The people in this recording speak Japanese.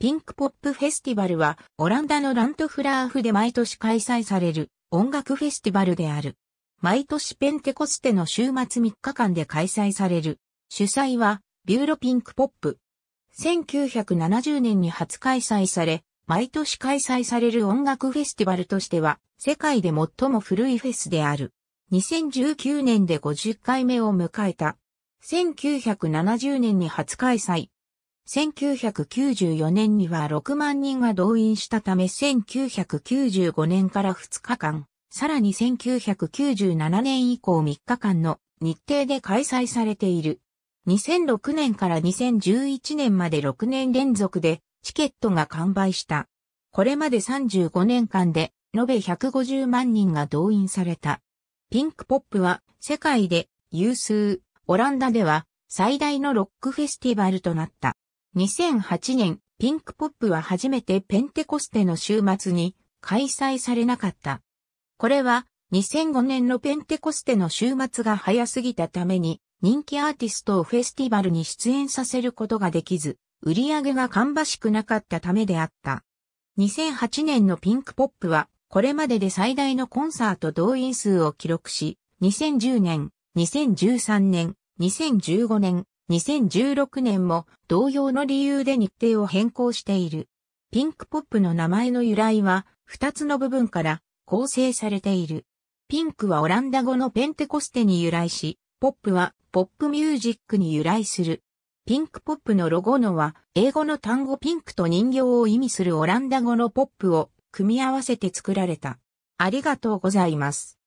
ピンクポップフェスティバルは、オランダのラントフラーフで毎年開催される音楽フェスティバルである。毎年ペンテコステの週末3日間で開催される。主催は、ビューロピンクポップ。1970年に初開催され、毎年開催される音楽フェスティバルとしては、世界で最も古いフェスである。2019年で50回目を迎えた。1970年に初開催。1994年には6万人が動員したため1995年から2日間、さらに1997年以降3日間の日程で開催されている。2006年から2011年まで6年連続でチケットが完売した。これまで35年間で延べ150万人が動員された。ピンクポップは世界で有数、オランダでは最大のロックフェスティバルとなった。2008年、ピンクポップは初めてペンテコステの週末に開催されなかった。これは2005年のペンテコステの週末が早すぎたために人気アーティストをフェスティバルに出演させることができず、売り上げが芳しくなかったためであった。2008年のピンクポップはこれまでで最大のコンサート動員数を記録し、2010年、2013年、2015年、2016年も同様の理由で日程を変更している。ピンクポップの名前の由来は2つの部分から構成されている。ピンクはオランダ語のペンテコステに由来し、ポップはポップミュージックに由来する。ピンクポップのロゴのは、英語の単語ピンクと人形を意味するオランダ語のポップを組み合わせて作られた。ありがとうございます。